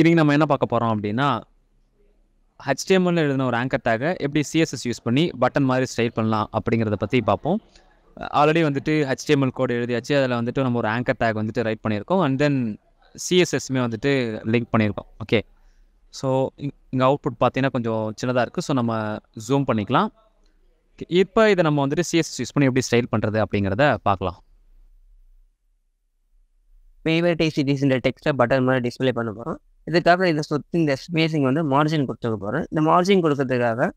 இன்றைக்கி நம்ம என்ன பார்க்க போகிறோம் அப்படின்னா ஹெச்டிஎம்எல் எழுதின ஒரு ஆங்கர் டேகை எப்படி சிஎஸ்எஸ் யூஸ் பண்ணி பட்டன் மாதிரி ஸ்டைல் பண்ணலாம் அப்படிங்கிறத பற்றி பார்ப்போம் ஆல்ரெடி வந்துட்டு ஹெச்டிஎம்எல் கோடு எழுதியாச்சு அதில் வந்துட்டு நம்ம ஒரு ஆங்கர் டேக் வந்துட்டு ரைட் பண்ணியிருக்கோம் அண்ட் தென் சிஎஸ்எஸ்மே வந்துட்டு லிங்க் பண்ணியிருக்கோம் ஓகே ஸோ இங்கே அவுட்புட் பார்த்தீங்கன்னா கொஞ்சம் சின்னதாக இருக்குது ஸோ நம்ம ஜூம் பண்ணிக்கலாம் இப்போ இதை நம்ம வந்துட்டு சிஎஸ்எஸ் யூஸ் பண்ணி எப்படி ஸ்டைல் பண்ணுறது அப்படிங்கிறத பார்க்கலாம் ஃபேவரட் இந்த டெக்ஸ்ட்டை பட்டன் மாதிரி டிஸ்பிளே பண்ண போகிறோம் இதுக்காக இந்த சொத்து இந்த ஸ்பேஸிங் வந்து மார்ஜின் கொடுத்துக்க போகிறேன் இந்த மார்ஜின் கொடுக்கறதுக்காக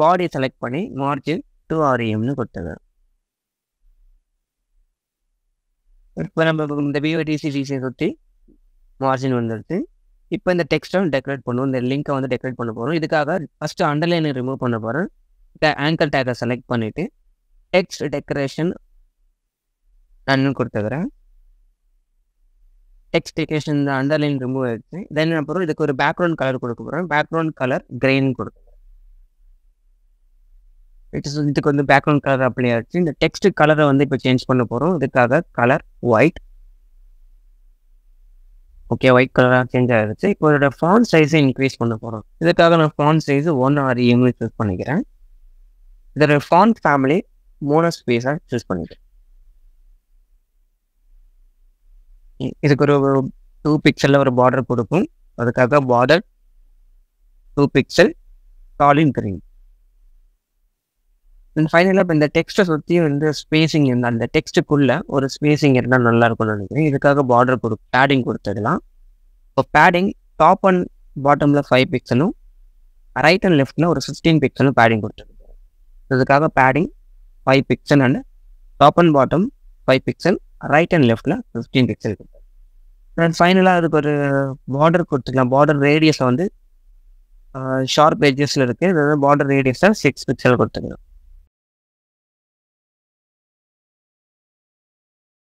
பாடி செலக்ட் பண்ணி மார்ஜின் e டூ ஆர்இஎம்னு கொடுத்துக்க இப்போ நம்ம இந்த பிஓடிசிசிசி சுற்றி மார்ஜின் வந்துடுது இப்போ இந்த டெக்ஸ்ட்டை டெக்கரேட் பண்ணுவோம் இந்த லிங்க்கை வந்து டெக்கரேட் பண்ண போகிறோம் இதுக்காக ஃபஸ்ட்டு அண்டர்லைனை ரிமூவ் பண்ண போகிறேன் ஆங்கர் டேக்கை செலக்ட் பண்ணிவிட்டு டெக்ஸ்ட் டெக்கரேஷன் நன்னு கொடுத்துக்கிறேன் டெக்ஸ்ட் இந்த அண்டர்லைன் ரிமூவ் ஆயிடுச்சு தென் அப்புறம் இதுக்கு ஒரு பேக்ரவுண்ட் கலர் கொடுக்க போகிறோம் பேக்ரவுண்ட் கலர் கிரெயின் கொடுக்கும் இட்ஸ் இஸ் இதுக்கு வந்து பேக்ரவுண்ட் கலர் அப்ளை ஆயிடுச்சு இந்த டெக்ஸ்ட் கலரை வந்து இப்போ சேஞ்ச் பண்ண போகிறோம் இதுக்காக கலர் ஒயிட் ஓகே ஒயிட் கலராக சேஞ்ச் ஆகிடுச்சு இப்போ இதோட ஃபான் சைஸை இன்க்ரீஸ் பண்ண போகிறோம் இதுக்காக நான் ஃபான் சைஸ் ஒன் ஆர் ஏழு சூஸ் பண்ணிக்கிறேன் இதோட ஃபான் ஃபேமிலி மோனஸ் பேஸாக சூஸ் பண்ணிக்கிறேன் இதுக்கு ஒரு டூ பிக்சலில் ஒரு பார்டர் கொடுக்கும் அதுக்காக பார்டர் டூ பிக்சல் டாலின் கிரீன் அண்ட் ஃபைனலாக இப்போ இந்த டெக்ஸ்ட்டை சுற்றி வந்து ஸ்பேசிங் இருந்தால் அந்த டெக்ஸ்ட்டுக்குள்ளே ஒரு ஸ்பேசிங் இருந்தால் நல்லாயிருக்கும்னு நினைக்கிறேன் இதுக்காக பார்டர் கொடு பேடிங் கொடுத்துடலாம் இப்போ பேடிங் டாப் அண்ட் பாட்டமில் ஃபைவ் பிக்சலும் ரைட் அண்ட் லெஃப்டில் ஒரு சிக்ஸ்டீன் பிக்சலும் பேடிங் கொடுத்துருக்கோம் இதுக்காக padding five pixel and top and bottom five pixel right and லெஃப்டில் ஃபிஃப்டீன் பிக்சல் கொடுத்தாரு அண்ட் ஃபைனலாக அதுக்கு ஒரு பார்டர் கொடுத்துக்கலாம் பார்டர் ரேடியஸை வந்து ஷார்ப் எஜஸில் இருக்குது பார்டர் ரேடியஸில் சிக்ஸ் பிக்சல் கொடுத்துக்கலாம்